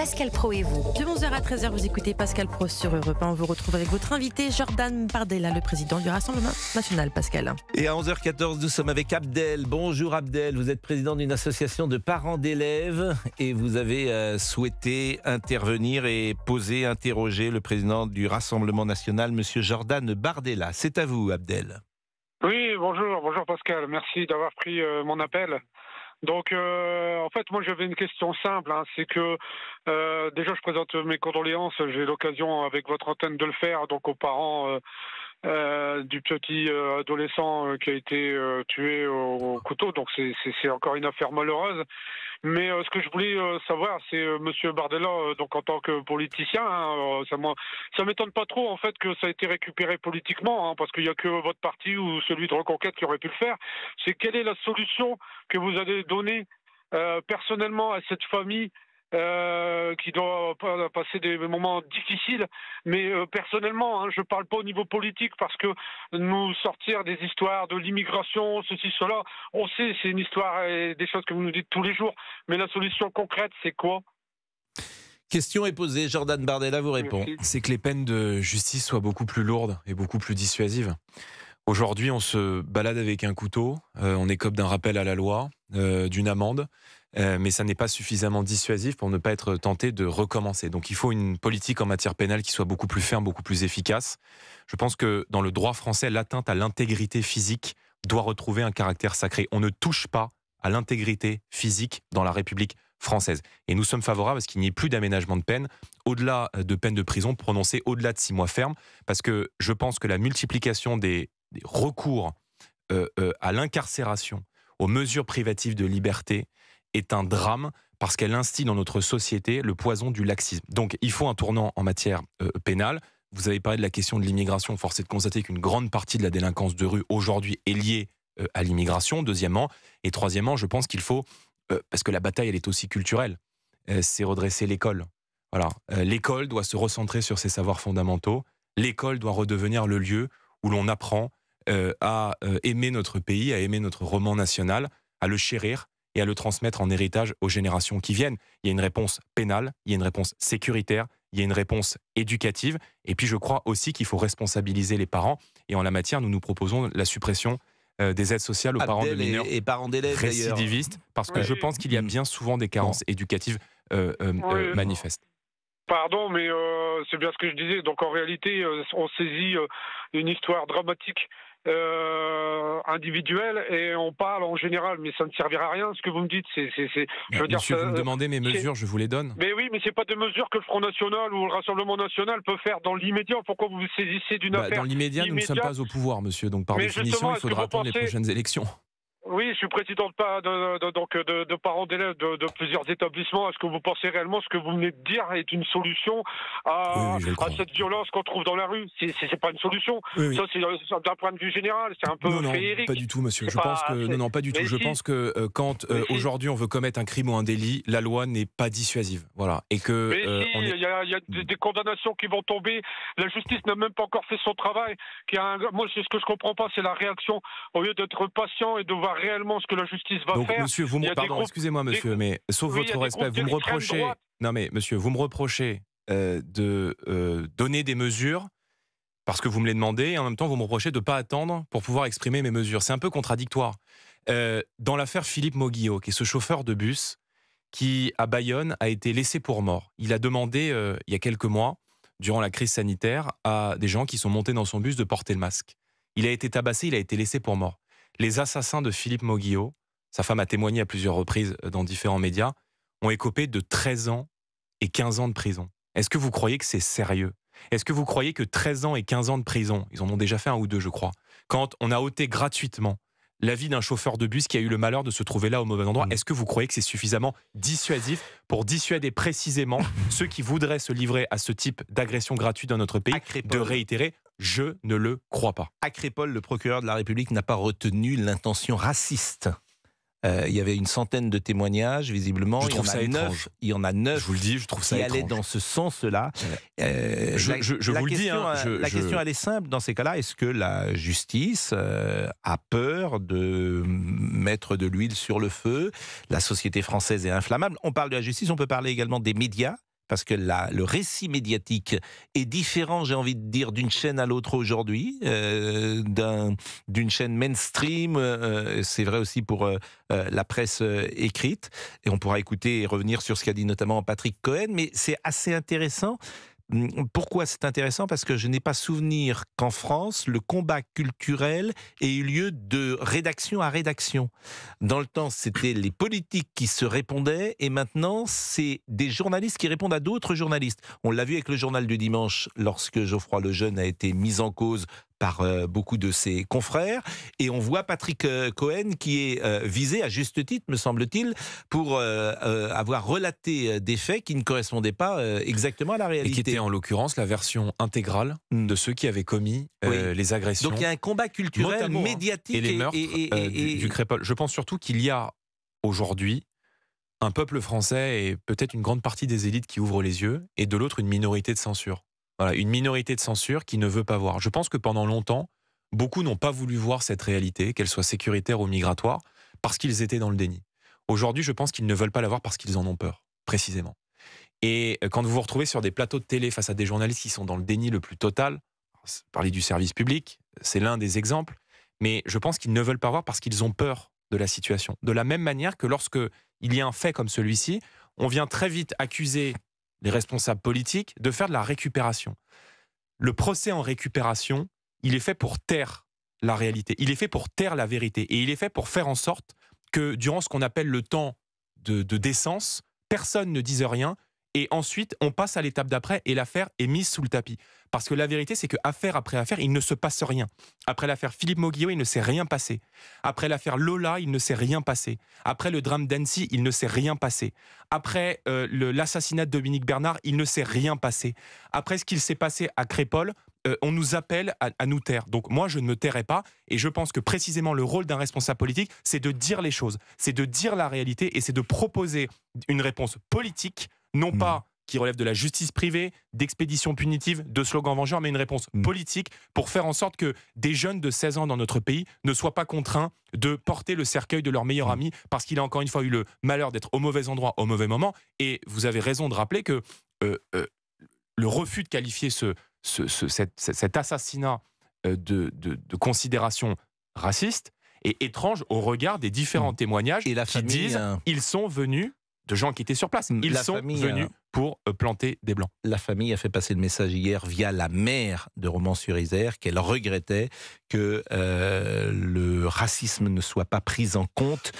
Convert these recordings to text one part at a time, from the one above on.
Pascal Pro et vous. De 11h à 13h, vous écoutez Pascal Pro sur Europe 1. On vous retrouve avec votre invité Jordan Bardella, le président du Rassemblement National, Pascal. Et à 11h14, nous sommes avec Abdel. Bonjour Abdel, vous êtes président d'une association de parents d'élèves et vous avez euh, souhaité intervenir et poser, interroger le président du Rassemblement National, Monsieur Jordan Bardella. C'est à vous Abdel. Oui, bonjour, bonjour Pascal. Merci d'avoir pris euh, mon appel. Donc, euh, en fait, moi, j'avais une question simple. Hein. c'est que euh, déjà, je présente mes condoléances. J'ai l'occasion, avec votre antenne, de le faire. Donc, aux parents euh, euh, du petit euh, adolescent qui a été tué au, au, couteau. Donc, c'est encore une affaire malheureuse. Mais euh, ce que je voulais euh, savoir, c'est euh, Monsieur Bardella, donc en tant que politicien, hein, ça ça m'étonne pas trop en fait que ça ait été récupéré politiquement, hein, parce qu'il n'y a que votre parti ou celui de Reconquête qui aurait pu le faire. C'est quelle est la solution que vous allez donner personnellement à cette famille euh, qui doit passer des moments difficiles. Mais euh, personnellement, hein, je ne parle pas au niveau politique parce que nous sortir des histoires de l'immigration, ceci, cela, on sait, c'est une histoire et des choses que vous nous dites tous les jours. Mais la solution concrète, c'est quoi Question est posée, Jordan Bardella vous répond. C'est que les peines de justice soient beaucoup plus lourdes et beaucoup plus dissuasives. Aujourd'hui, on se balade avec un couteau, on euh, on écope d'un rappel à la loi, euh, d'une amende, euh, mais ça n'est pas suffisamment dissuasif pour ne pas être tenté de recommencer. Donc il faut une politique en matière pénale qui soit beaucoup plus ferme, beaucoup plus efficace. Je pense que dans le droit français, l'atteinte à l'intégrité physique doit retrouver un caractère sacré. On ne touche pas à l'intégrité physique dans la République française. Et nous sommes favorables à ce qu'il n'y ait plus d'aménagement de peine au-delà de peine de prison prononcée au-delà de six mois ferme, parce que je pense que la multiplication des des recours euh, euh, à l'incarcération, aux mesures privatives de liberté, est un drame parce qu'elle instille dans notre société le poison du laxisme. Donc il faut un tournant en matière euh, pénale. Vous avez parlé de la question de l'immigration. Force est de constater qu'une grande partie de la délinquance de rue aujourd'hui est liée à l'immigration, deuxièmement. Et troisièmement, je pense qu'il faut, parce que la bataille, elle est aussi culturelle, c'est redresser l'école. l'école doit se recentrer sur ses savoirs fondamentaux. L'école doit redevenir le lieu où l'on apprend euh, à euh, aimer notre pays, à aimer notre roman national, à le chérir et à le transmettre en héritage aux générations qui viennent. Il y a une réponse pénale, il y a une réponse sécuritaire, il y a une réponse éducative, et puis je crois aussi qu'il faut responsabiliser les parents, et en la matière, nous nous proposons la suppression euh, des aides sociales aux parents de mineurs et, parents d'élèves récidivistes, parce que je pense qu'il y a mm. bien souvent des carences éducatives manifestes. Pardon, mais c'est bien ce que je disais. Donc en réalité, on saisit une histoire dramatique euh, individuel et on parle en général, mais ça ne servira à rien. Ce que vous me dites, c'est, Monsieur, vous me euh, demandez mes mesures, je vous les donne. Mais oui, mais c'est pas des mesures que le Front National ou le Rassemblement National peut faire dans l'immédiat. Pourquoi vous vous saisissez d'une bah, affaire Dans l'immédiat, nous ne sommes pas au pouvoir, monsieur. Donc par définition, il faudra attendre les prochaines élections. Oui, je suis président de, de, parents d'élèves de, plusieurs établissements. Est-ce que vous pensez réellement ce que vous venez de dire est une solution à, cette violence qu'on trouve dans la rue Ce n'est pas une solution. Ça, c'est euh, d'un point de vue général. C'est un peu Pas du tout, monsieur. Je pense que non, pas du tout. Je pense que euh, quand euh, aujourd'hui on veut commettre un crime ou un délit, la loi n'est pas dissuasive. Voilà. Et que il y, a, des, condamnations qui vont tomber. La justice n'a même pas encore fait son travail. Moi, ce que je comprends pas, c'est la réaction. Au lieu d'être patient et de voir réellement ce que la justice va faire. Monsieur, vous me, excusez-moi, monsieur, mais sauf votre respect, vous me reprochez. Non, mais monsieur, vous me reprochez euh, de euh, donner des mesures parce que vous me les demandez et en même temps vous me reprochez de ne pas attendre pour pouvoir exprimer mes mesures. C'est un peu contradictoire. Euh, dans l'affaire Philippe Moguillot, qui est ce chauffeur de bus qui, à Bayonne, a été laissé pour mort. Il a demandé, il y a quelques mois, durant la crise sanitaire, à des gens qui sont montés dans son bus de porter le masque. Il a été tabassé, il a été laissé pour mort les assassins de Philippe Moguillot, sa femme a témoigné à plusieurs reprises euh, dans différents médias, ont écopé de 13 ans et 15 ans de prison. Est-ce que vous croyez que c'est sérieux Est-ce que vous croyez que 13 ans et 15 ans de prison, ils en ont déjà fait un ou deux, je crois, quand on a ôté gratuitement la vie d'un chauffeur de bus qui a eu le malheur de se trouver là au mauvais endroit, mm. est-ce que vous croyez que c'est suffisamment dissuasif pour dissuader précisément ceux qui voudraient se livrer à ce type d'agression gratuite dans notre pays de réitérer je ne le crois pas. À le procureur de la République n'a pas retenu l'intention raciste. Euh, il y avait une centaine de témoignages, visiblement. il y en ça a Neuf, il y en a neuf. Je vous le dis, je trouve ça qui allaient dans ce sens-là. Euh, je, vous le dis. Hein, la question, elle est simple dans ces cas-là. Est-ce que la justice euh, a peur de mettre de l'huile sur le feu La société française est inflammable. On parle de la justice, on peut parler également des médias parce que le récit médiatique est différent, j'ai envie de dire, d'une chaîne à l'autre aujourd'hui, euh, d'une chaîne mainstream. Euh, c'est vrai aussi pour euh, la presse écrite. Et on pourra écouter et revenir sur ce qu'a dit notamment Patrick Cohen. Mais c'est assez intéressant Mmh, pourquoi c'est intéressant Parce que je n'ai pas souvenir qu'en France, le combat culturel ait eu lieu de rédaction à rédaction. Dans le temps, c'était les politiques qui se répondaient et maintenant, c'est des journalistes qui répondent à d'autres journalistes. On l'a vu avec le journal du dimanche lorsque Geoffroy Lejeune a été mis en cause par euh, beaucoup de ses confrères. Et on voit Patrick euh, Cohen qui est euh, visé à juste titre, me semble-t-il, pour avoir relaté des faits qui ne correspondaient pas exactement à la réalité. Et qui était en l'occurrence la version intégrale hmm. de ceux qui avaient commis les agressions. Donc il y a un combat culturel, médiatique et les du Je pense surtout qu'il y a aujourd'hui un peuple français et peut-être une grande partie des élites qui ouvrent les yeux, et de l'autre une minorité de censure. Voilà, une minorité de censure qui ne veut pas voir. Je pense que pendant longtemps, beaucoup n'ont pas voulu voir cette réalité, qu'elle soit sécuritaire ou migratoire, parce qu'ils étaient dans le déni. Aujourd'hui, je pense qu'ils ne veulent pas la voir parce qu'ils en ont peur, précisément. Et quand vous vous retrouvez sur des plateaux de télé face à des journalistes qui sont dans le déni le plus total, parler du service public, c'est l'un des exemples, mais je pense qu'ils ne veulent pas voir parce qu'ils ont peur de la situation. De la même manière que lorsque il y a un fait comme celui-ci, on vient très vite accuser les responsables politiques, de faire de la récupération. Le procès en récupération, il est fait pour taire la réalité, il est fait pour taire la vérité, et il est fait pour faire en sorte que durant ce qu'on appelle le temps de, décence, personne ne dise rien et ensuite, on passe à l'étape d'après et l'affaire est mise sous le tapis. Parce que la vérité, c'est que affaire après affaire, il ne se passe rien. Après l'affaire Philippe Moguillot, il ne s'est rien passé. Après l'affaire Lola, il ne s'est rien passé. Après le drame d'Annecy, il ne s'est rien passé. Après euh, l'assassinat de Dominique Bernard, il ne s'est rien passé. Après ce qu'il s'est passé à Crépole, euh, on nous appelle à, à, nous taire. Donc moi, je ne me tairai pas. Et je pense que précisément le rôle d'un responsable politique, c'est de dire les choses, c'est de dire la réalité et c'est de proposer une réponse politique non hmm. pas qui relève de la justice privée, d'expéditions punitives, de slogans vengeur mais une réponse hmm. politique pour faire en sorte que des jeunes de 16 ans dans notre pays ne soient pas contraints de porter le cercueil de leur meilleur hmm. ami parce qu'il a encore une fois eu le malheur d'être au mauvais endroit, au mauvais moment. Et vous avez raison de rappeler que euh, euh, le refus de qualifier cet, assassinat euh, de, considération raciste, est étrange au regard des différents témoignages et la qui disent ils sont venus de gens qui étaient sur place. Ils sont venus euh, pour euh, planter des blancs. La famille a fait passer le message hier via la mère de Romans-sur-Isère qu'elle regrettait que euh, le racisme ne soit pas pris en compte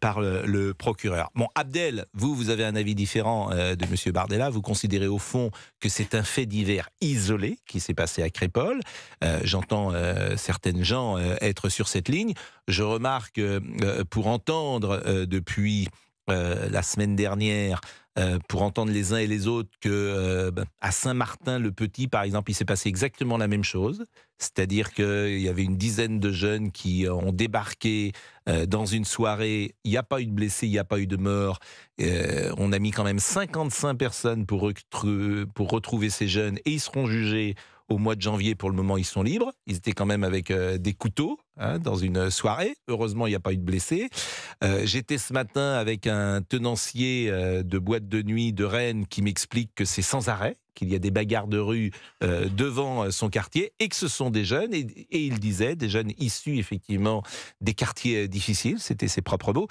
par le, procureur. Bon, Abdel, vous, vous avez un avis différent de M. Bardella. Vous considérez au fond que c'est un fait divers isolé qui s'est passé à Crépole. J'entends certaines gens être sur cette ligne. Je remarque, pour entendre depuis euh, la semaine dernière euh, pour entendre les uns et les autres que euh, ben, à Saint-Martin-le-Petit, par exemple, il s'est passé exactement la même chose. C'est-à-dire qu'il y avait une dizaine de jeunes qui ont débarqué dans une soirée. Il n'y a pas eu de blessés, il n'y a pas eu de morts. on a mis quand même 55 personnes pour retrouver ces jeunes et ils seront jugés au mois de janvier, pour le moment, ils sont libres. Ils étaient quand même avec euh, des couteaux hein, dans une soirée. Heureusement, il n'y a pas eu de blessés. Euh, j'étais ce matin avec un tenancier euh, de boîte de nuit de Rennes qui m'explique que c'est sans arrêt qu'il y a des bagarres de rue euh, devant euh, son quartier et que ce sont des jeunes, et, et il disait, des jeunes issus effectivement des quartiers euh, difficiles, c'était ses propres mots.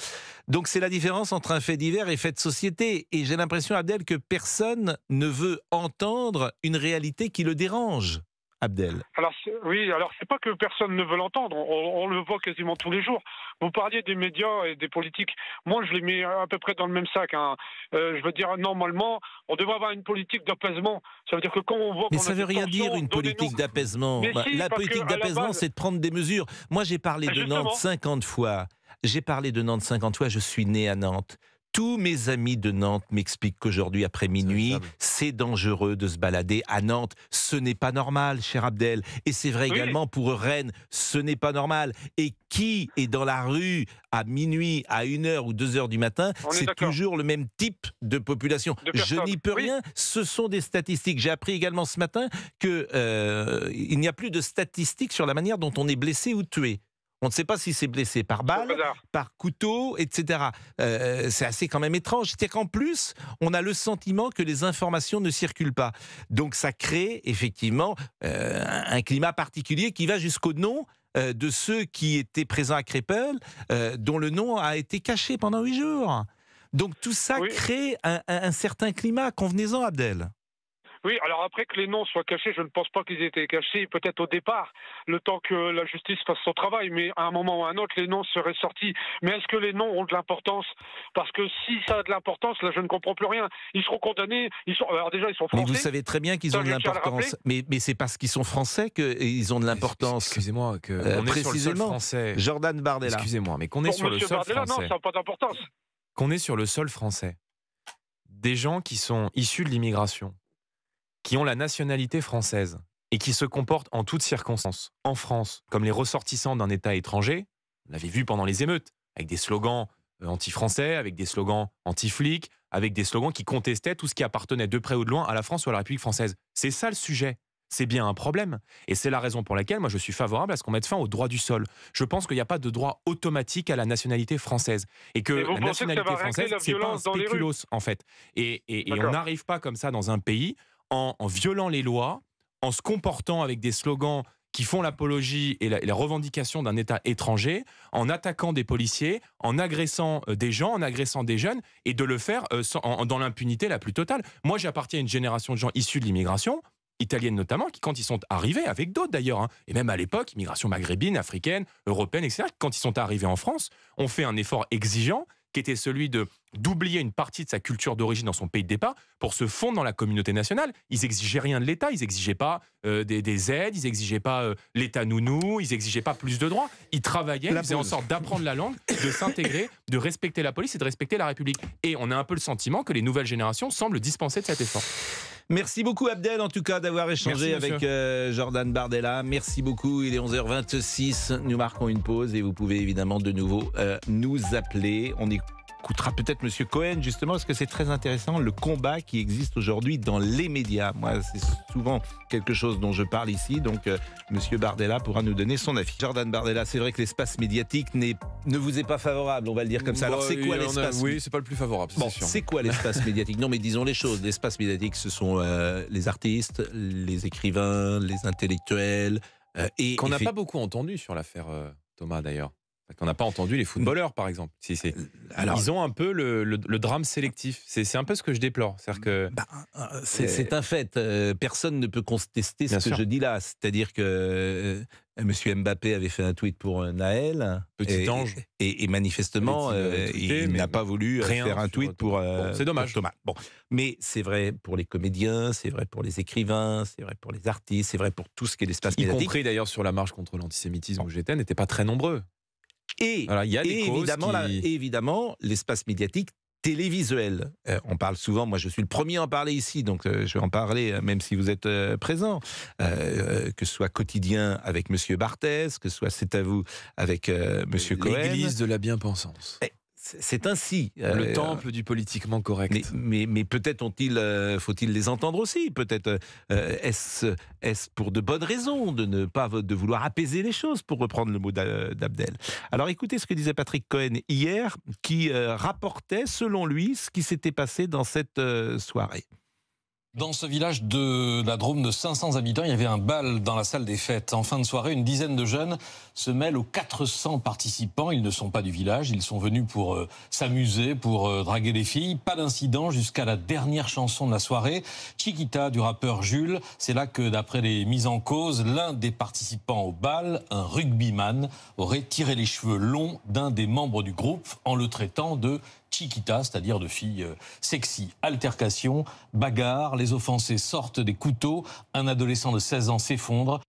Donc c'est la différence entre un fait divers et fait de société. Et j'ai l'impression, Abdel, que personne ne veut entendre une réalité qui le dérange. Abdel. Alors oui, alors c'est pas que personne ne veut l'entendre, on, le voit quasiment tous les jours. Vous parliez des médias et des politiques, moi je les mets à peu près dans le même sac. Hein. Euh, je veux dire normalement, on devrait avoir une politique d'apaisement. Ça veut dire que quand on voit, mais ça veut rien dire une politique d'apaisement. Bah, la politique d'apaisement, c'est de prendre des mesures. Moi j'ai parlé de Nantes 50 fois. J'ai parlé de Nantes 50 fois, je suis né à Nantes. Tous mes amis de Nantes m'expliquent qu'aujourd'hui, après minuit, c'est dangereux de se balader à Nantes. Ce n'est pas normal, cher Abdel. Et c'est vrai également pour Rennes, ce n'est pas normal. Et qui est dans la rue à minuit, à 1h ou 2h du matin C'est toujours le même type de population. Je n'y peux rien. Ce sont des statistiques. J'ai appris également ce matin qu'il euh, n'y a plus de statistiques sur la manière dont on est blessé ou tué. On ne sait pas s'il s'est blessé par balle, par couteau, etc. Euh, euh, c'est assez quand même étrange. C'est-à-dire qu'en plus, on a le sentiment que les informations ne circulent pas. Donc ça crée effectivement euh, un climat particulier qui va jusqu'au nom de ceux qui étaient présents à Crépel, dont le nom a été caché pendant huit jours. Donc tout ça crée un, un certain climat. Convenez-en, Abdel. Oui, alors après que les noms soient cachés, je ne pense pas qu'ils étaient cachés, peut-être au départ, le temps que la justice fasse son travail, mais à un moment ou à un autre, les noms seraient sortis. Mais est-ce que les noms ont de l'importance Parce que si ça a de l'importance, là, je ne comprends plus rien. Ils seront condamnés, ils sont... alors déjà, ils sont français. Mais vous savez très bien qu'ils ont de l'importance. Mais, c'est parce qu'ils sont français qu'ils ont de l'importance. Excusez-moi, que euh, on français. Jordan Bardella. Excusez-moi, mais qu'on est sur le sol Non, ça pas d'importance. Qu'on est sur le sol français. Des gens qui sont issus de l'immigration, qui ont la nationalité française et qui se comportent en toutes circonstances, en France, comme les ressortissants d'un État étranger, on l'avait vu pendant les émeutes, avec des slogans euh, anti-français, avec des slogans anti-flics, avec des slogans qui contestaient tout ce qui appartenait de près ou de loin à la France ou à la République française. C'est ça le sujet. C'est bien un problème. Et c'est la raison pour laquelle moi je suis favorable à ce qu'on mette fin au droit du sol. Je pense qu'il n'y a pas de droit automatique à la nationalité française. Et que la nationalité française, c'est pas un spéculos, en fait. et on n'arrive pas comme ça dans un pays en, violant les lois, en se comportant avec des slogans qui font l'apologie et, la, revendication d'un État étranger en attaquant des policiers, en agressant euh, des gens, en agressant des jeunes, et de le faire euh, dans l'impunité la plus totale. Moi, j'appartiens à une génération de gens issus de l'immigration, italienne notamment, qui, quand ils sont arrivés, avec d'autres d'ailleurs, hein, et même à l'époque, immigration maghrébine, africaine, européenne, etc., quand ils sont arrivés en France, ont fait un effort exigeant qui était celui de d'oublier une partie de sa culture d'origine dans son pays de départ pour se fondre dans la communauté nationale. Ils exigeaient rien de l'État, ils exigeaient pas euh, des, aides, ils exigeaient pas euh, l'État nounou, ils exigeaient pas plus de droits. Ils travaillaient, ils faisaient en sorte d'apprendre la langue, de s'intégrer, de respecter la police et de respecter la République. Et on a un peu le sentiment que les nouvelles générations semblent dispenser de cet effort. Merci beaucoup Abdel en tout cas d'avoir échangé avec euh, Jordan Bardella. Merci beaucoup, il est 11h26, nous marquons une pause et vous pouvez évidemment de nouveau euh, nous appeler. On écoutera peut-être Monsieur Cohen justement parce que c'est très intéressant le combat qui existe aujourd'hui dans les médias. Moi, c'est souvent quelque chose dont je parle ici, donc M. Euh, Monsieur Bardella pourra nous donner son avis. Jordan Bardella, c'est vrai que l'espace médiatique ne vous est pas favorable, on va le dire comme ça. Alors c'est bah, quoi l'espace Oui, c'est pas le plus favorable. Bon, c'est quoi l'espace médiatique Non, mais disons les choses. L'espace médiatique, ce sont euh, les artistes, les écrivains, les intellectuels. Euh, et qu'on n'a pas beaucoup entendu sur l'affaire Thomas d'ailleurs qu'on n'a pas entendu les footballeurs, par exemple. Si, euh, Alors, Ils ont un peu le, drame sélectif. C'est un peu ce que je déplore. Bah, euh, c'est que c'est un fait. Euh, personne ne peut contester ce que je dis là. C'est-à-dire que M. Mbappé avait fait un tweet pour Naël. Petit ange. Et, manifestement, il n'a pas voulu faire un tweet pour. c'est dommage. Thomas. Bon, mais c'est vrai pour les comédiens, c'est vrai pour les écrivains, c'est vrai pour les artistes, c'est vrai pour tout ce qui est l'espace médiatique. Y compris d'ailleurs sur la marche contre l'antisémitisme où j'étais, n'étaient pas très nombreux. Et, évidemment, l'espace médiatique télévisuel. Euh, on parle souvent, moi je suis le premier à en parler ici, donc euh, je vais en parler euh, même si vous êtes présent, que ce soit quotidien avec Monsieur Barthès, que ce soit c'est à vous avec Monsieur Cohen. L'église de la bien-pensance. C'est ainsi. Euh, le temple du politiquement correct. Mais, peut-être ont euh, faut-il les entendre aussi. Peut-être euh, est-ce, pour de bonnes raisons de ne pas de vouloir apaiser les choses, pour reprendre le mot d'Abdel. Alors écoutez ce que disait Patrick Cohen hier, qui rapportait selon lui ce qui s'était passé dans cette soirée. Dans ce village de la Drôme de 500 habitants, il y avait un bal dans la salle des fêtes. En fin de soirée, une dizaine de jeunes se mêlent aux 400 participants. Ils ne sont pas du village, ils sont venus pour euh, s'amuser, pour euh, draguer des filles. Pas d'incident jusqu'à la dernière chanson de la soirée, Chiquita du rappeur Jules. C'est là que, d'après les mises en cause, l'un des participants au bal, un rugbyman, aurait tiré les cheveux longs d'un des membres du groupe en le traitant de chiquita, c'est-à-dire de filles euh, sexy. Altercation, bagarre, les offensés sortent des couteaux, un adolescent de 16 ans s'effondre.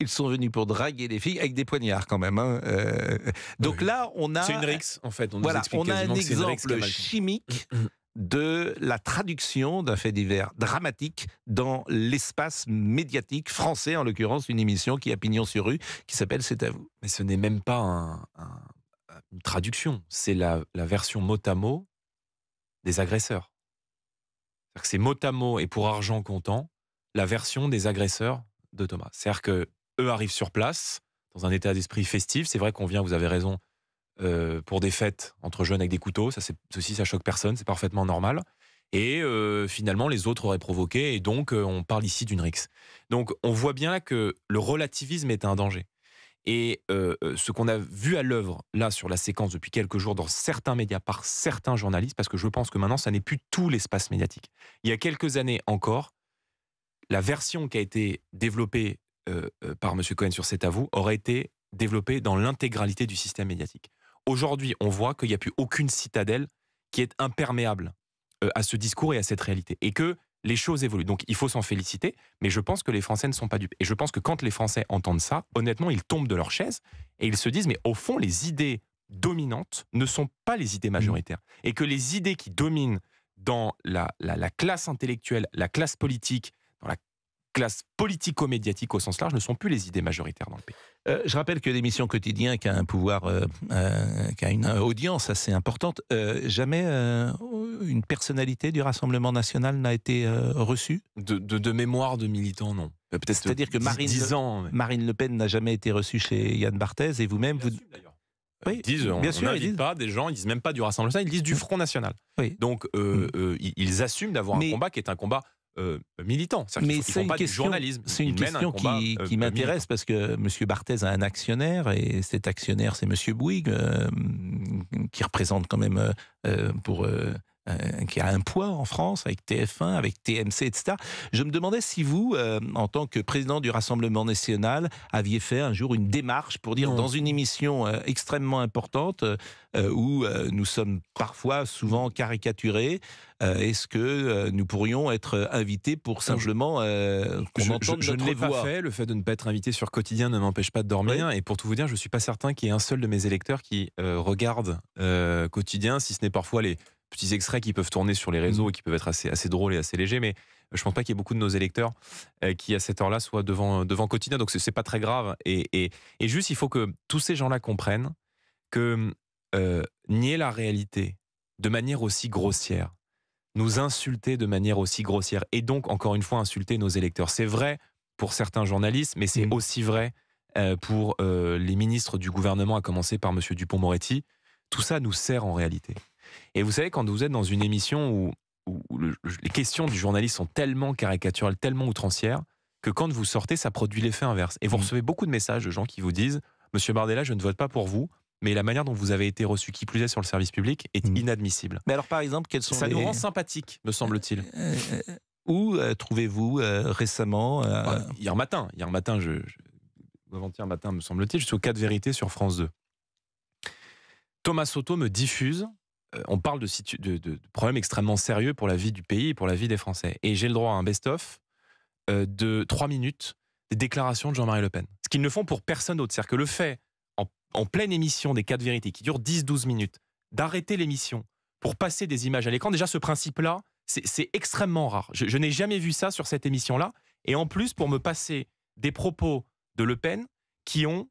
Ils sont venus pour draguer les filles avec des poignards quand même. Hein. Euh, donc là, on a... C'est une rixe, en fait. On, voilà, on a un exemple chimique mm, mm, mm. de la traduction d'un fait divers dramatique dans l'espace médiatique français, en l'occurrence une émission qui a pignon sur rue, qui s'appelle C'est à vous. Mais ce n'est même pas un traduction, c'est la, version mot à mot des agresseurs. cest mot à mot et pour argent comptant, la version des agresseurs de Thomas. C'est-à-dire que eux arrivent sur place dans un état d'esprit festif. C'est vrai qu'on vient, vous avez raison, euh, pour des fêtes entre jeunes avec des couteaux. Ça, ceci, ça choque personne, c'est parfaitement normal. Et euh, finalement, les autres auraient provoqué, et donc euh, on parle ici d'une rixe. Donc on voit bien que le relativisme est un danger. Et euh, euh, ce qu'on a vu à l'œuvre, là, sur la séquence depuis quelques jours, dans certains médias, par certains journalistes, parce que je pense que maintenant, ça n'est plus tout l'espace médiatique. Il y a quelques années encore, la version qui a été développée euh, par M. Cohen sur cet vous aurait été développée dans l'intégralité du système médiatique. Aujourd'hui, on voit qu'il n'y a plus aucune citadelle qui est imperméable à ce discours et à cette réalité. Et que les choses évoluent. Donc il faut s'en féliciter, mais je pense que les Français ne sont pas dupes. Et je pense que quand les Français entendent ça, honnêtement, ils tombent de leur chaise et ils se disent, mais au fond, les idées dominantes ne sont pas les idées majoritaires. Et que les idées qui dominent dans la, la classe intellectuelle, la classe politique, dans la classe politico-médiatique au sens large ne sont plus les idées majoritaires dans le pays. Euh, je rappelle que l'émission quotidien qui a un pouvoir, euh, euh, qui a une audience assez importante, jamais une personnalité du Rassemblement national n'a été reçue de, mémoire de militant, non. C'est-à-dire que Marine, Marine Le Pen n'a jamais été reçue chez Yann Barthès et vous-même, vous... Oui, ils bien sûr, ils disent. pas des gens, ils disent même pas du Rassemblement ils disent du Front National. Donc mm. ils assument d'avoir un combat qui est un combat euh, militants. Mais c'est une, question, c'est une question qui, euh, m'intéresse parce que M. Barthez a un actionnaire et cet actionnaire, c'est M. Bouygues, euh, qui représente quand même pour euh, qui a un poids en France, avec TF1, avec TMC, etc. Je me demandais si vous, euh, en tant que président du Rassemblement national, aviez fait un jour une démarche pour dire, mmh. dans une émission euh, extrêmement importante, où nous sommes parfois, souvent caricaturés, est-ce que nous pourrions être invités pour simplement qu'on entende je, je ne pas fait, le fait de ne pas être invité sur Quotidien ne m'empêche pas de dormir, et pour tout vous dire, je ne suis pas certain qu'il y ait un seul de mes électeurs qui regarde Quotidien, si ce n'est parfois les petits extraits qui peuvent tourner sur les réseaux mm. et qui peuvent être assez, assez drôles et assez légers. Mais je pense pas qu'il y ait beaucoup de nos électeurs euh, qui, à cette heure-là, soient devant, devant quotidien. Donc, c'est pas très grave. Et, juste, il faut que tous ces gens-là comprennent que euh, nier la réalité de manière aussi grossière, nous insulter de manière aussi grossière, et donc, encore une fois, insulter nos électeurs. C'est vrai pour certains journalistes, mais c'est mm. aussi vrai euh, pour les ministres du gouvernement, à commencer par M. Dupont-Moretti. Tout ça nous sert en réalité. Et vous savez, quand vous êtes dans une émission où, les questions du journaliste sont tellement caricaturales, tellement outrancières, que quand vous sortez, ça produit l'effet inverse. Et vous mm. recevez beaucoup de messages de gens qui vous disent Monsieur Bardella, je ne vote pas pour vous, mais la manière dont vous avez été reçu, qui plus est sur le service public, est mm. inadmissible. Mais alors, par exemple, quels sont Ça nous rend sympathique, me semble-t-il. Euh, euh, où euh, trouvez-vous récemment bah, Hier matin, hier matin, je, avant-hier matin, me semble-t-il, je suis au 4 vérités sur France 2. Thomas Soto me diffuse euh, on parle de, problèmes extrêmement sérieux pour la vie du pays et pour la vie des Français. Et j'ai le droit à un best-of euh, de trois minutes des déclarations de Jean-Marie Le Pen. Ce qu'ils ne font pour personne d'autre. C'est-à-dire que le fait, en, pleine émission des Quatre vérités qui dure 10-12 minutes, d'arrêter l'émission pour passer des images à l'écran, déjà ce principe-là, c'est extrêmement rare. Je, je n'ai jamais vu ça sur cette émission-là. Et en plus, pour me passer des propos de Le Pen qui ont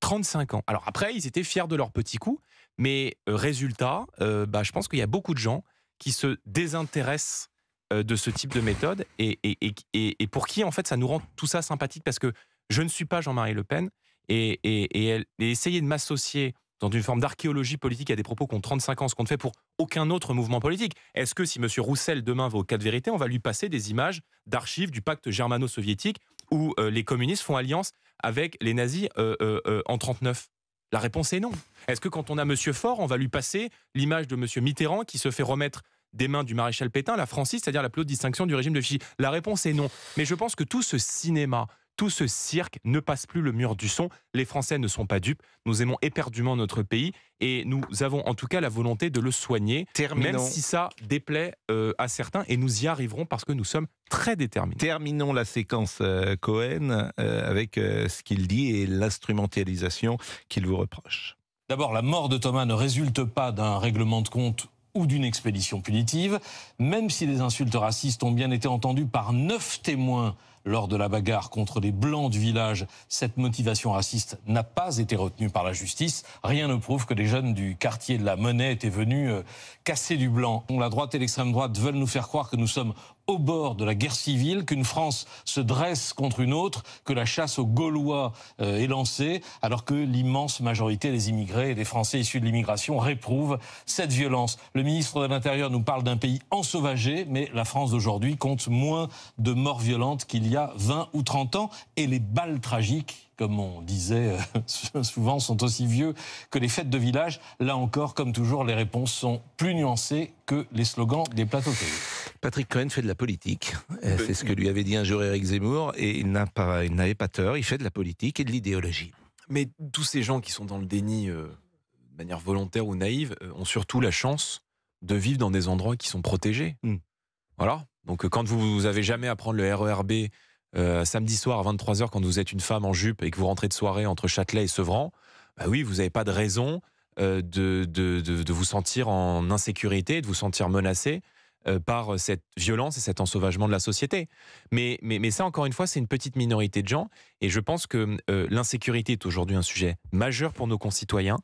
35 ans. Alors après, ils étaient fiers de leur petit coup, mais euh, résultat, euh, bah, je pense qu'il y a beaucoup de gens qui se désintéressent euh, de ce type de méthode et, et, et, et, pour qui, en fait, ça nous rend tout ça sympathique parce que je ne suis pas Jean-Marie Le Pen et, elle, essayer de m'associer dans une forme d'archéologie politique à des propos qu'on ont 35 ans, ce qu'on ne fait pour aucun autre mouvement politique. Est-ce que si M. Roussel demain va au vérités, on va lui passer des images d'archives du pacte germano-soviétique où les communistes font alliance avec les nazis en 39 la réponse est non. Est-ce que quand on a M. Faure, on va lui passer l'image de M. Mitterrand qui se fait remettre des mains du maréchal Pétain la Francis, c'est-à-dire la plus haute distinction du régime de Vichy La réponse est non. Mais je pense que tout ce cinéma, tout ce cirque ne passe plus le mur du son. Les Français ne sont pas dupes. Nous aimons éperdument notre pays et nous avons en tout cas la volonté de le soigner, même si ça déplaît euh, à certains. Et nous y arriverons parce que nous sommes très déterminés. Terminons la séquence euh, Cohen euh, avec ce qu'il dit et l'instrumentalisation qu'il vous reproche. D'abord, la mort de Thomas ne résulte pas d'un règlement de compte ou d'une expédition punitive, même si les insultes racistes ont bien été entendues par neuf témoins lors de la bagarre contre les Blancs du village. Cette motivation raciste n'a pas été retenue par la justice. Rien ne prouve que les jeunes du quartier de la Monnaie étaient venus euh, casser du blanc. La droite et l'extrême droite veulent nous faire croire que nous sommes au bord de la guerre civile, qu'une France se dresse contre une autre, que la chasse aux Gaulois euh, est lancée, alors que l'immense majorité des immigrés et des Français issus de l'immigration réprouvent cette violence. Le ministre de l'Intérieur nous parle d'un pays ensauvagé, mais la France d'aujourd'hui compte moins de morts violentes qu'il il y a 20 ou 30 ans. Et les balles tragiques, comme on disait euh, souvent, sont aussi vieux que les fêtes de village. Là encore, comme toujours, les réponses sont plus nuancées que les slogans des plateaux Patrick Cohen fait de la politique. Euh, c'est ce que lui avait dit un jour Eric Zemmour. Et il n'avait pas, pas, peur. Il fait de la politique et de l'idéologie. Mais tous ces gens qui sont dans le déni euh, de manière volontaire ou naïve ont surtout la chance de vivre dans des endroits qui sont protégés. Hmm. Voilà. Donc euh, quand vous avez jamais à prendre le RERB euh, samedi soir à 23h quand vous êtes une femme en jupe et que vous rentrez de soirée entre Châtelet et Sevran, bah oui, vous n'avez pas de raison euh, de, vous sentir en insécurité, de vous sentir menacé par cette violence et cet ensauvagement de la société. Mais, mais ça, encore une fois, c'est une petite minorité de gens. Et je pense que l'insécurité est aujourd'hui un sujet majeur pour nos concitoyens,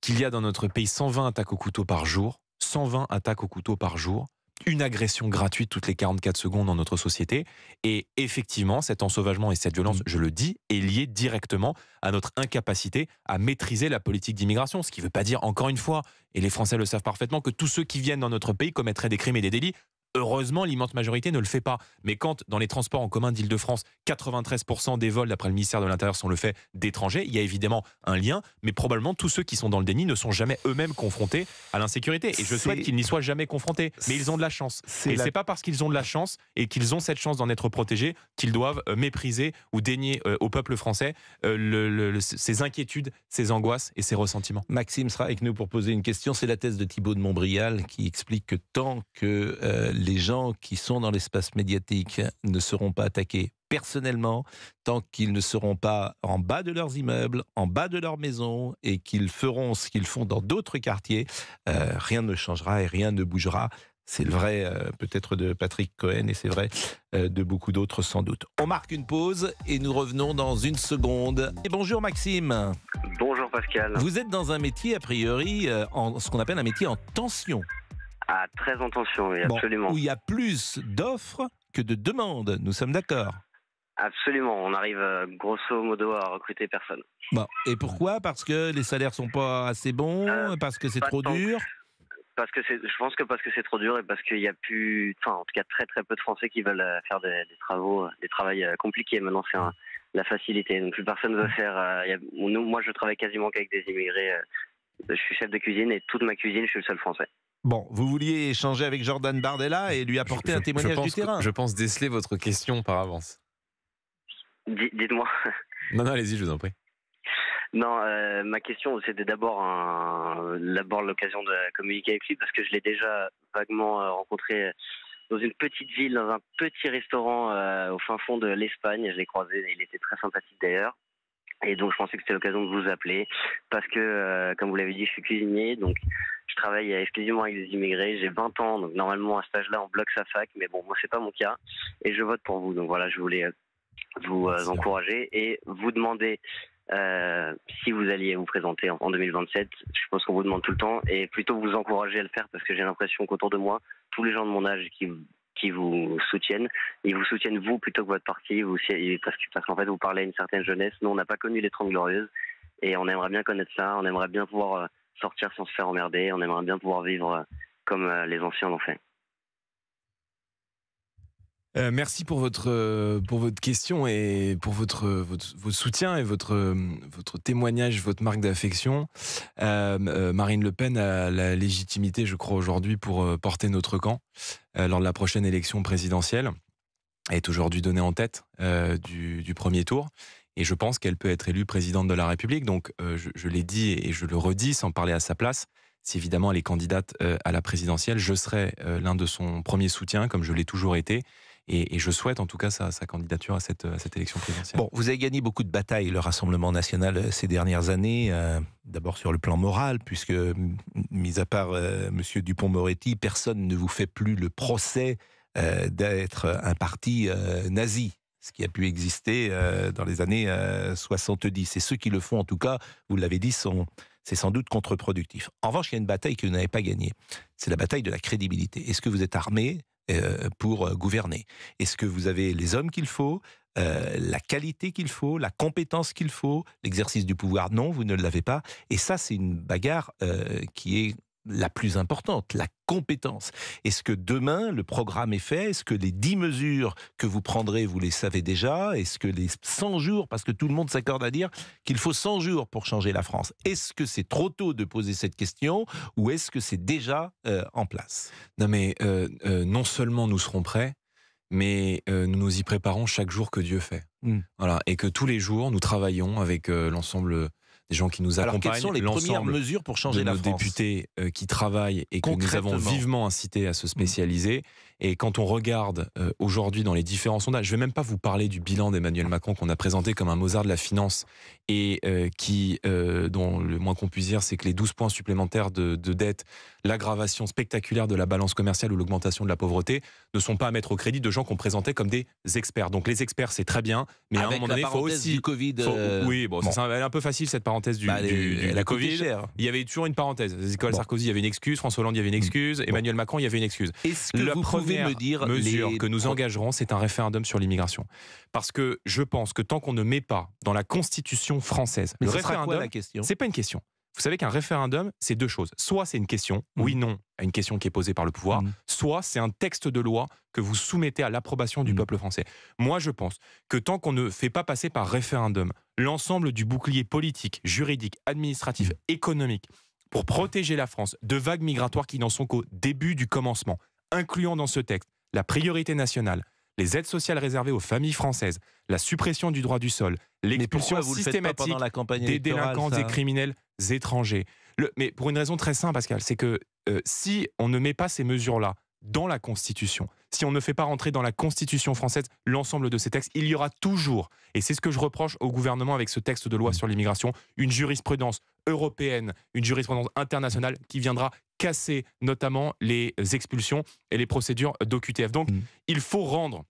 qu'il y a dans notre pays 120 attaques au couteau par jour, 120 attaques au couteau par jour une agression gratuite toutes les 44 secondes dans notre société. Et effectivement, cet ensauvagement et cette violence, mm. je le dis, est lié directement à notre incapacité à maîtriser la politique d'immigration. Ce qui ne veut pas dire, encore une fois, et les Français le savent parfaitement, que tous ceux qui viennent dans notre pays commettraient des crimes et des délits. Heureusement, l'immense majorité ne le fait pas. Mais quand, dans les transports en commun d'Île-de-France, 93% des vols, d'après le ministère de l'Intérieur, sont le fait d'étrangers, il y a évidemment un lien, mais probablement tous ceux qui sont dans le déni ne sont jamais eux-mêmes confrontés à l'insécurité. Et je souhaite qu'ils n'y soient jamais confrontés. Mais ils ont de la chance. Et c'est pas parce qu'ils ont de la chance et qu'ils ont cette chance d'en être protégés qu'ils doivent euh, mépriser ou dénier euh, au peuple français ses euh, inquiétudes, ses angoisses et ses ressentiments. Maxime sera avec nous pour poser une question. C'est la thèse de Thibault de Montbrial qui explique que tant que les gens qui sont dans l'espace médiatique ne seront pas attaqués personnellement tant qu'ils ne seront pas en bas de leurs immeubles, en bas de leurs maisons et qu'ils feront ce qu'ils font dans d'autres quartiers, euh, rien ne changera et rien ne bougera. C'est le vrai euh, peut-être de Patrick Cohen et c'est vrai euh, de beaucoup d'autres sans doute. On marque une pause et nous revenons dans une seconde. Et bonjour Maxime. Bonjour Pascal. Vous êtes dans un métier a priori en ce qu'on appelle un métier en tension. Ah, très en tension, oui, absolument. Où il y a plus d'offres que de demandes, nous sommes d'accord Absolument, on arrive euh, grosso modo à recruter personne. Bon, et pourquoi Parce que les salaires sont pas assez bons, euh, parce que c'est trop dur parce que c'est, je pense que parce que c'est trop dur et parce qu'il y a plus, enfin, en tout cas très très peu de Français qui veulent euh, faire des, travaux, des travails compliqués. Maintenant, c'est la facilité. Donc plus personne veut faire. moi, je travaille quasiment qu'avec des immigrés. je suis chef de cuisine et toute ma cuisine, je suis le seul Français. Bon, vous vouliez échanger avec Jordan Bardella et lui apporter un témoignage du terrain. je pense déceler votre question par avance. Dites-moi. Non, non, allez-y, je vous en prie. Non, euh, ma question, c'était d'abord d'abord l'occasion de communiquer avec lui parce que je l'ai déjà vaguement euh, rencontré euh, dans une petite ville, dans un petit restaurant au fin fond de l'Espagne. Je l'ai croisé, il était très sympathique d'ailleurs. Et donc je pensais que c'était l'occasion de vous appeler parce que, euh, comme vous l'avez dit, je suis cuisinier, donc je travaille exclusivement avec des immigrés. J'ai 20 ans, donc normalement à cet âge-là on bloque sa fac, mais bon moi c'est pas mon cas et je vote pour vous. Donc voilà, je voulais euh, vous euh, encourager et vous demander si vous alliez vous présenter en, en 2027. Je pense qu'on vous demande tout le temps et plutôt vous encourager à le faire parce que j'ai l'impression qu'autour de moi tous les gens de mon âge qui qui vous soutiennent. Ils vous soutiennent vous plutôt que votre parti, vous, parce, parce qu'en fait vous parlez à une certaine jeunesse. Nous, on n'a pas connu les 30 glorieuses et on aimerait bien connaître ça. On aimerait bien pouvoir euh, sortir sans se faire emmerder. On aimerait bien pouvoir vivre euh, comme euh, les anciens l'ont fait. Euh, merci pour votre, euh, pour votre question et pour votre, votre, soutien et votre, euh, votre témoignage, votre marque d'affection. Marine Le Pen a la légitimité, je crois, aujourd'hui pour porter notre camp lors de la prochaine élection présidentielle. Elle est aujourd'hui donnée en tête du, premier tour. Et je pense qu'elle peut être élue présidente de la République. Donc, je, je l'ai dit et je le redis sans parler à sa place si évidemment elle est candidate à la présidentielle, je serai l'un de son premier soutien, comme je l'ai toujours été. Et, je souhaite en tout cas sa, candidature à cette, élection présidentielle. Bon, vous avez gagné beaucoup de batailles, le Rassemblement national, euh, ces dernières années. Euh, d'abord sur le plan moral, puisque, mis à part M. Euh, Monsieur Dupont-Moretti, personne ne vous fait plus le procès d'être un parti nazi ce qui a pu exister dans les années 70. Et ceux qui le font, en tout cas, vous l'avez dit, sont, c'est sans doute contre-productif. En revanche, il y a une bataille que vous n'avez pas gagnée. C'est la bataille de la crédibilité. Est-ce que vous êtes armé euh, pour euh, gouverner. Est-ce que vous avez les hommes qu'il faut euh, la qualité qu'il faut, la compétence qu'il faut, l'exercice du pouvoir, non, vous ne l'avez pas. Et ça, c'est une bagarre qui est la plus importante, la compétence. Est-ce que demain, le programme est fait Est-ce que les 10 mesures que vous prendrez, vous les savez déjà Est-ce que les 100 jours, parce que tout le monde s'accorde à dire qu'il faut 100 jours pour changer la France, est-ce que c'est trop tôt de poser cette question ou est-ce que c'est déjà euh, en place Non mais euh, euh, non seulement nous serons prêts, mais nous nous y préparons chaque jour que Dieu fait. Mmh. Voilà, et que tous les jours, nous travaillons avec l'ensemble gens qui nous accompagnent. Alors, quelles sont les premières mesures pour changer de la nos France députés euh, qui travaillent et que nous avons vivement incité à se mmh. spécialiser. Et quand on regarde euh, aujourd'hui dans les différents sondages, je ne vais même pas vous parler du bilan d'Emmanuel Macron qu'on a présenté comme un Mozart de la finance et euh, qui, dont le moins qu'on puisse dire, c'est que les 12 points supplémentaires de, dette, l'aggravation spectaculaire de la balance commerciale ou l'augmentation de la pauvreté ne sont pas à mettre au crédit de gens qu'on présentait comme des experts. Donc les experts, c'est très bien, mais à un moment donné, il faut aussi. Du COVID, oui, bon, c'est un peu facile cette parenthèse bah, la Covid, il y avait toujours une parenthèse. Nicolas Sarkozy, il y avait une excuse. François Hollande, il y avait une mm. excuse. Emmanuel Macron, il y avait une excuse. la première dire mesure que nous engagerons, c'est un référendum sur l'immigration, parce que je pense que tant qu'on ne met pas dans la Constitution française le référendum, c'est pas une question. Vous savez qu'un référendum, c'est deux choses. Soit c'est une question, mmh. oui, non, à une question qui est posée par le pouvoir, mmh. soit c'est un texte de loi que vous soumettez à l'approbation du mmh. peuple français. Moi, je pense que tant qu'on ne fait pas passer par référendum l'ensemble du bouclier politique, juridique, administratif, économique, pour protéger la France de vagues migratoires qui n'en sont qu'au début du commencement, incluant dans ce texte la priorité nationale, les aides sociales réservées aux familles françaises, la suppression du droit du sol, l'expulsion systématique des délinquants et criminels étrangers. mais pour une raison très simple, Pascal, c'est que euh, si on ne met pas ces mesures-là dans la Constitution, si on ne fait pas rentrer dans la Constitution française l'ensemble de ces textes, il y aura toujours, et c'est ce que je reproche au gouvernement avec ce texte de loi sur l'immigration, une jurisprudence européenne, une jurisprudence internationale qui viendra casser notamment les expulsions et les procédures d'OQTF. Donc mm. il faut rendre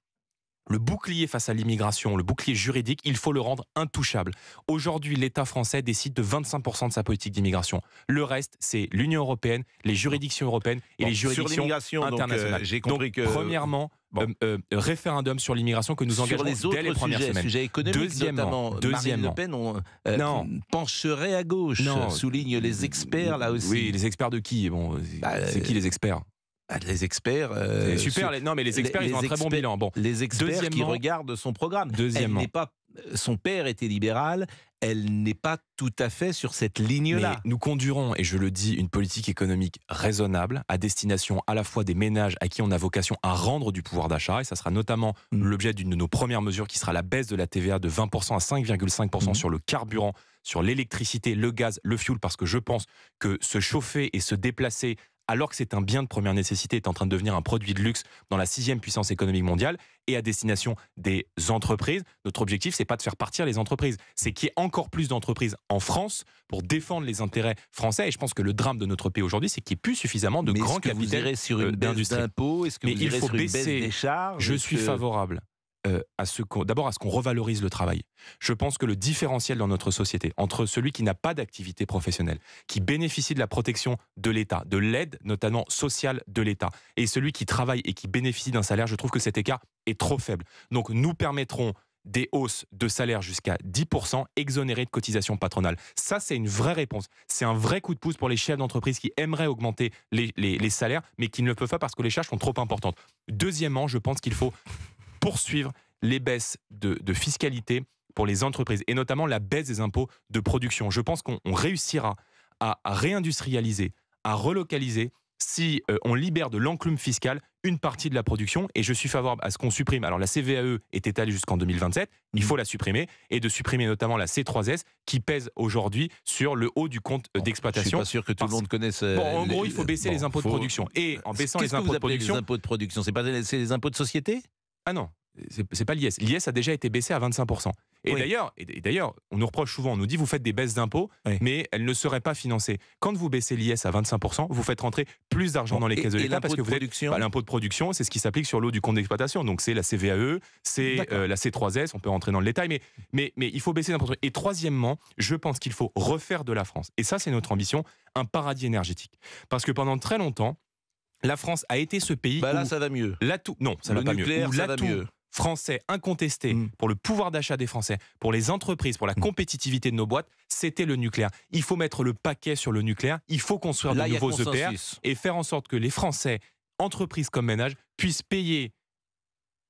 le bouclier face à l'immigration, le bouclier juridique, il faut le rendre intouchable. Aujourd'hui, l'État français décide de 25% de sa politique d'immigration. Le reste, c'est l'Union européenne, les juridictions européennes et les juridictions euh, internationales. donc, que... Premièrement, euh, euh, référendum sur l'immigration que nous sur engagerons les dès les premières sujets, semaines. Sujets économiques, deuxièmement, notamment deuxièmement, Le Pen on, euh, pencherait à gauche, soulignent les experts là aussi. Oui, les experts de qui Bon, bah, c'est qui les experts bah, les experts. super. les, non, mais les experts, ils ont un très bon bilan. Bon. Les experts qui regardent son programme. Deuxièmement. Elle n'est pas son père était libéral, elle n'est pas tout à fait sur cette ligne-là. Nous conduirons, et je le dis, une politique économique raisonnable à destination à la fois des ménages à qui on a vocation à rendre du pouvoir d'achat, et ça sera notamment mm. l'objet d'une de nos premières mesures qui sera la baisse de la TVA de 20% à 5,5% mm. sur le carburant, sur l'électricité, le gaz, le fuel, parce que je pense que se chauffer et se déplacer alors que c'est un bien de première nécessité, est en train de devenir un produit de luxe dans la sixième puissance économique mondiale et à destination des entreprises. Notre objectif, c'est pas de faire partir les entreprises, c'est qu'il y ait encore plus d'entreprises en France pour défendre les intérêts français. Et je pense que le drame de notre pays aujourd'hui, c'est qu'il n'y ait plus suffisamment de grands capitaux euh, d'industrie. Mais vous sur une baisse Est-ce que vous il faut baisser. des charges Je suis favorable euh, d'abord à ce qu'on revalorise le travail. Je pense que le différentiel dans notre société entre celui qui n'a pas d'activité professionnelle, qui bénéficie de la protection de l'État, de l'aide notamment sociale de l'État, et celui qui travaille et qui bénéficie d'un salaire, je trouve que cet écart est trop faible. Donc nous permettrons des hausses de salaire jusqu'à 10% exonérées de cotisations patronales. Ça, c'est une vraie réponse. C'est un vrai coup de pouce pour les chefs d'entreprise qui aimeraient augmenter les, les, salaires, mais qui ne le peuvent pas parce que les charges sont trop importantes. Deuxièmement, je pense qu'il faut poursuivre les baisses de, fiscalité pour les entreprises, et notamment la baisse des impôts de production. Je pense qu'on réussira à, réindustrialiser, à relocaliser, si euh, on libère de l'enclume fiscale une partie de la production, et je suis favorable à ce qu'on supprime. Alors la CVAE est étalée jusqu'en 2027, il mmh. faut la supprimer, et de supprimer notamment la C3S qui pèse aujourd'hui sur le haut du compte d'exploitation. Je suis pas sûr que tout le monde connaisse. Bon, en euh, gros, il faut baisser les impôts de production. Et en baissant les impôts, que de production... les impôts de production, c'est pas les impôts de société ah non, c'est pas l'IS. L'IS a déjà été baissé à 25%. Et d'ailleurs, d'ailleurs, on nous reproche souvent, on nous dit vous faites des baisses d'impôts, mais elles ne seraient pas financées. Quand vous baissez l'IS à 25%, vous faites rentrer plus d'argent dans les caisses de l'État parce que vous bah, l'impôt de production, c'est ce qui s'applique sur l'eau du compte d'exploitation. Donc c'est la CVAE, c'est euh, la C3S. On peut rentrer dans le détail, mais mais mais il faut baisser d'impôts. Et troisièmement, je pense qu'il faut refaire de la France. Et ça, c'est notre ambition, un paradis énergétique, parce que pendant très longtemps, la France a été ce pays. Bah ça va mieux. L'atout, non, ça va pas mieux. Français incontesté hmm. pour le pouvoir d'achat des Français, pour les entreprises, pour la hmm. compétitivité de nos boîtes, c'était le nucléaire. Il faut mettre le paquet sur le nucléaire. Il faut construire de nouveaux EPR et faire en sorte que les Français, entreprises comme ménages, puissent payer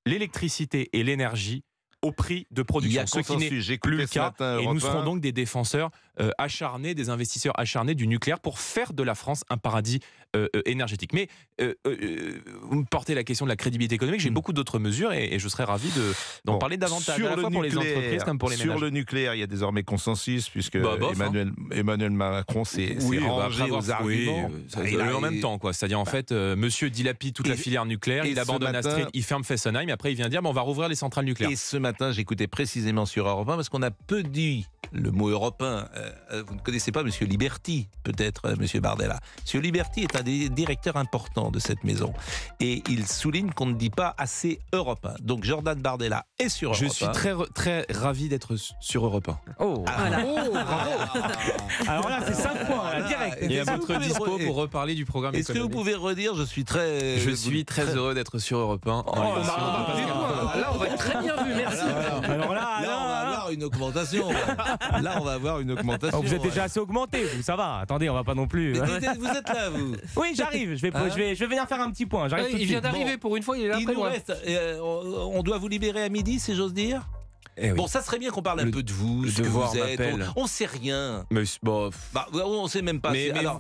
l'électricité et l'énergie au prix de production. Ce qui n'est plus le cas. Et nous serons donc des défenseurs euh, acharnés, des investisseurs acharnés du nucléaire pour faire de la France un paradis euh, euh, énergétique. Mais vous me portez la question de la crédibilité économique, j'ai hmm. beaucoup d'autres mesures et, je serais ravi d'en de, d'en parler davantage, à la fois pour les entreprises comme pour les ménages. Sur le nucléaire, il y a désormais consensus puisque bah, hein. Emmanuel, Macron s'est oui, bah, aux arguments. Ah, en même temps, quoi. C'est-à-dire, en bah. fait, monsieur dilapide toute la filière nucléaire, il abandonne Astrid, il ferme Fessenheim, après il vient dire, on va rouvrir les centrales nucléaires. Et ce matin, j'écoutais précisément sur Europe 1 parce qu'on a peu dit le mot européen, euh, euh, vous ne connaissez pas Monsieur Liberty, peut-être euh, Monsieur Bardella. Monsieur Liberty est un des directeurs importants de cette maison et il souligne qu'on ne dit pas assez européen. Donc Jordan Bardella est sur Europe. Je suis très très ravi d'être sur Europe 1. Ah. Oh, Alors là, c'est 5 points, direct. Et à votre dispo pour reparler du programme. Est-ce que vous pouvez redire Je suis très, je suis très, heureux d'être sur Europe 1. Oh, bah, là, on va très bien vu, merci. alors là, une augmentation. là, on va avoir une augmentation. Oh, vous êtes déjà assez augmenté, ça va. Attendez, on va pas non plus. Hein. vous êtes là, vous Oui, j'arrive. Je vais, hein je, vais, je vais venir faire un petit point. il vient d'arriver pour une fois, il est là. Il nous reste, euh, on doit vous libérer à midi, si j'ose dire eh Bon, ça serait bien qu'on parle un peu de vous, de voir vous On, sait rien. Mais bon, bah, on sait même pas.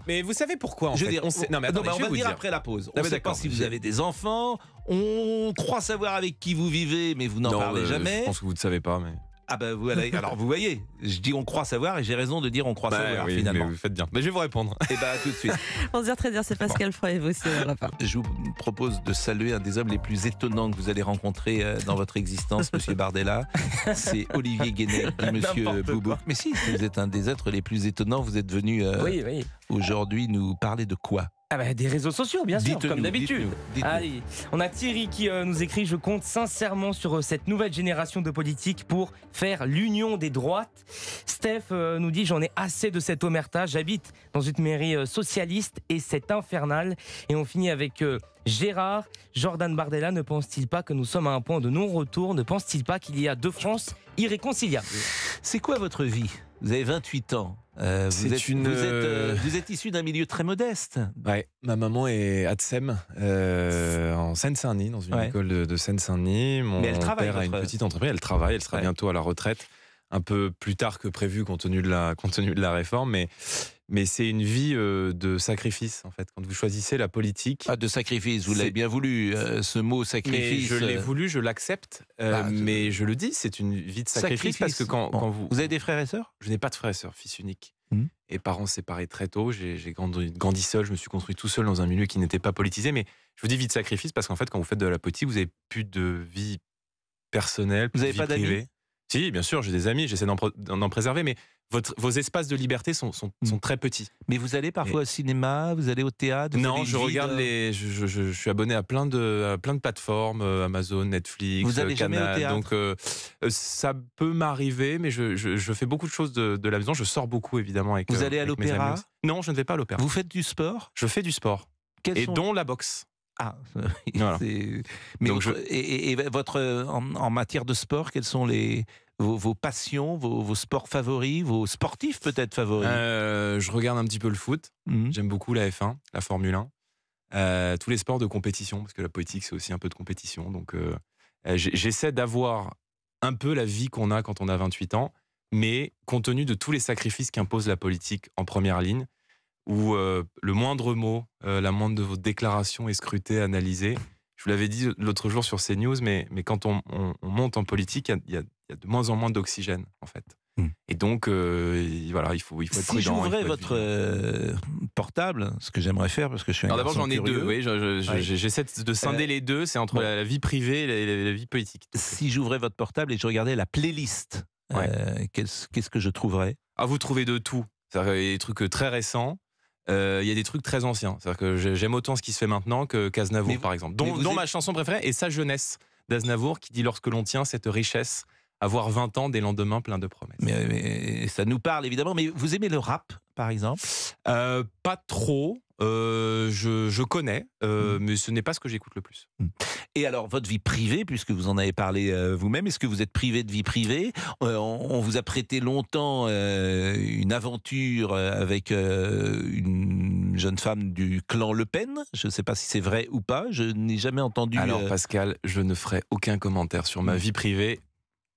Mais, vous savez pourquoi je Dire, on non, mais va dire, après la pause. on sait pas si vous avez des enfants. On croit savoir avec qui vous vivez, mais vous n'en parlez euh, jamais. Je pense que vous ne savez pas, mais. Ah bah vous alors vous voyez, je dis on croit savoir et j'ai raison de dire on croit bah savoir finalement. Mais faites bien. Mais je vais vous répondre. Et eh bah tout de suite. se dire très bien, c'est Pascal Frey, et vous aussi Je vous propose de saluer un des hommes les plus étonnants que vous allez rencontrer euh, dans votre existence, Monsieur Bardella. C'est Olivier Guénet, Monsieur Boubou. Mais si, vous êtes un des êtres les plus étonnants, vous êtes venu euh, aujourd'hui nous parler de quoi ah bah, des réseaux sociaux, bien sûr, comme d'habitude. on a Thierry qui euh, nous écrit Je compte sincèrement sur euh, cette nouvelle génération de politiques pour faire l'union des droites. Steph euh, nous dit J'en ai assez de cet omerta. J'habite dans une mairie socialiste et c'est infernal. Et on finit avec. Gérard, Jordan Bardella ne pense-t-il pas que nous sommes à un point de non-retour Ne pense-t-il pas qu'il y a deux France irréconciliables C'est quoi votre vie Vous avez 28 ans. Euh, euh, euh, vous, êtes, issu d'un milieu très modeste. ma maman est à euh, en Seine-Saint-Denis, dans une école de, Seine-Saint-Denis. Mon elle travaille, père a une petite entreprise, elle travaille, elle sera bientôt à la retraite un peu plus tard que prévu compte tenu de la, compte tenu de la réforme. Mais mais c'est une vie euh, de sacrifice en fait. Quand vous choisissez la politique, ah, de sacrifice, vous l'avez bien voulu, euh, ce mot sacrifice. je l'ai euh. voulu, je l'accepte, ah, mais je le dis, c'est une vie de sacrifice, parce que quand, vous vous avez des frères et sœurs, je n'ai pas de frères et sœurs, fils unique. Mmh. Et parents séparés très tôt, j'ai grandi, seul, je me suis construit tout seul dans un milieu qui n'était pas politisé. Mais je vous dis vie de sacrifice parce qu'en fait, quand vous faites de la politique, vous n'avez plus de vie personnelle, vous n'avez pas d'amis. Si, bien sûr, j'ai des amis, j'essaie d'en préserver, mais vos espaces de liberté sont, mm. sont, très petits. Mais vous allez parfois au cinéma, vous allez au théâtre Non, je regarde euh, les. Je, suis abonné à plein de, plein de plateformes, euh, Amazon, Netflix. Vous allez euh, jamais au théâtre Donc ça peut m'arriver, mais je, fais beaucoup de choses de, la maison. Je sors beaucoup évidemment avec. Vous allez à l'opéra Non, je ne vais pas à l'opéra. Vous faites du sport Je fais du sport. Et dont la boxe. Ah, mais et, votre en, en, matière de sport, quels sont les vos, passions, vos, sports favoris, vos sportifs peut-être favoris euh, Je regarde un petit peu le foot. Mhm. J'aime beaucoup la F1, la Formule 1. Euh, tous les sports de compétition, parce que la politique, c'est aussi un peu de compétition. Donc, euh, j'essaie d'avoir un peu la vie qu'on a quand on a 28 ans, mais compte tenu de tous les sacrifices qu'impose la politique en première ligne, où le moindre mot, la moindre de vos déclarations est scrutée, analysée. Je vous l'avais dit l'autre jour sur CNews, mais, mais quand on, monte en politique, il y, a de moins en moins d'oxygène, en fait. Hmm. Et donc, euh, voilà, il faut, il faut être prudent. Si hein, j'ouvrais votre euh, portable, ce que j'aimerais faire, parce que je suis un d'abord, j'en ai deux. Oui, j'essaie de scinder euh, les deux. C'est entre la vie privée et la, vie politique. Si j'ouvrais votre portable et je regardais la playlist, qu'est-ce que je trouverais à ah, vous trouver de tout. Il y a des trucs très récents. Il y a des trucs très anciens. C'est-à-dire que j'aime autant ce qui se fait maintenant que Casnavour, par exemple. Dont, ma chanson préférée est Sa jeunesse d'Aznavour, qui dit Lorsque l'on tient cette richesse avoir 20 ans des lendemains plein de promesses. Mais, euh, ça nous parle évidemment, mais vous aimez le rap par exemple euh, Pas trop. Euh, je, connais, mmh. mais ce n'est pas ce que j'écoute le plus. Mmh. Et alors, votre vie privée, puisque vous en avez parlé vous-même, est-ce que vous êtes privé de vie privée on, on, vous a prêté longtemps une aventure avec une jeune femme du clan Le Pen. Je ne sais pas si c'est vrai ou pas. Je n'ai jamais entendu. Alors, Pascal, je ne ferai aucun commentaire sur ma mmh. vie privée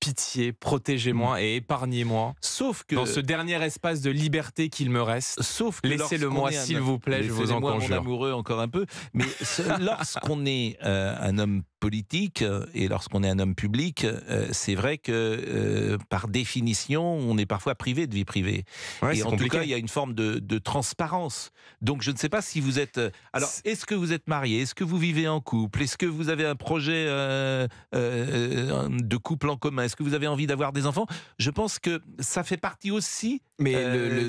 pitié, protégez-moi mm. et épargnez-moi. Sauf que dans ce dernier espace de liberté qu'il me reste, sauf laissez-le-moi s'il vous plaît, je vous en conjure. amoureux encore un peu, mais lorsqu'on est euh, un homme politique euh, et lorsqu'on est un homme public, euh, c'est vrai que euh, par définition, on est parfois privé de vie privée. et en tout cas, il y a une forme de, transparence. Donc je ne sais pas si vous êtes. Alors, est-ce que vous êtes marié Est-ce que vous vivez en couple Est-ce que vous avez un projet de couple en commun Est-ce que vous avez envie d'avoir des enfants Je pense que ça fait partie aussi Mais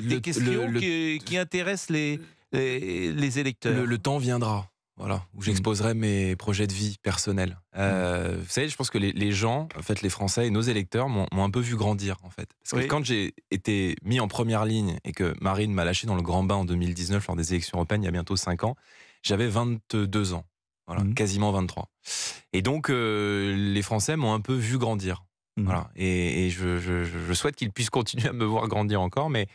des questions qui, intéressent les, les électeurs. le temps viendra voilà, où mmh. j'exposerai mes projets de vie personnels. Euh, mmh. Vous savez, je pense que les, gens, en fait, les Français et nos électeurs m'ont un peu vu grandir, en fait. Parce que quand j'ai été mis en première ligne et que Marine m'a lâché dans le grand bain en 2019 lors des élections européennes, il y a bientôt 5 ans, j'avais 22 ans, voilà, mmh. quasiment 23. Et donc, euh, les Français m'ont un peu vu grandir. Voilà. Et, je, souhaite qu'ils puissent continuer à me voir grandir encore, mais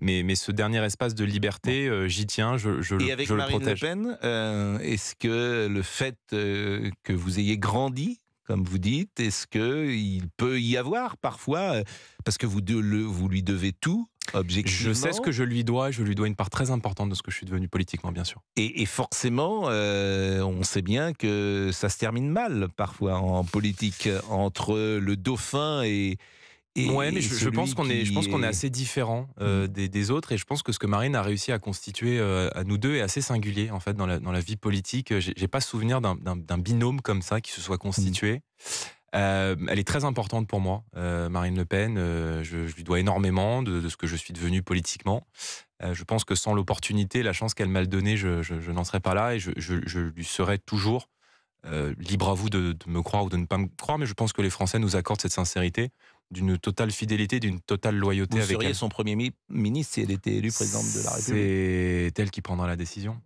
mais, mais ce dernier espace de liberté, euh, j'y tiens, je, je, et avec le Pen, euh, est-ce que le fait euh, que vous ayez grandi, comme vous dites, est-ce que il peut y avoir parfois, parce que vous, le, vous lui devez tout, objectivement. Je sais ce que je lui dois, je lui dois une part très importante de ce que je suis devenu politiquement, bien sûr. Et, forcément, on sait bien que ça se termine mal parfois en politique entre le dauphin et, mais je, pense qu'on est, je pense qu'on est assez différent euh, mmh. des, autres, et je pense que ce que Marine a réussi à constituer euh, à nous deux est assez singulier en fait dans la, dans la vie politique. J'ai pas souvenir d'un binôme comme ça qui se soit constitué. Mmh. Euh, elle est très importante pour moi, Marine Le Pen. Je, lui dois énormément de, ce que je suis devenu politiquement. je pense que sans l'opportunité, la chance qu'elle m'a donnée, je, n'en serais pas là et je, lui serais toujours libre à vous de, me croire ou de ne pas me croire, mais je pense que les Français nous accordent cette sincérité d'une totale fidélité, d'une totale loyauté Vous avec seriez son premier ministre si elle était élue présidente de la République. C'est elle qui prendra la décision.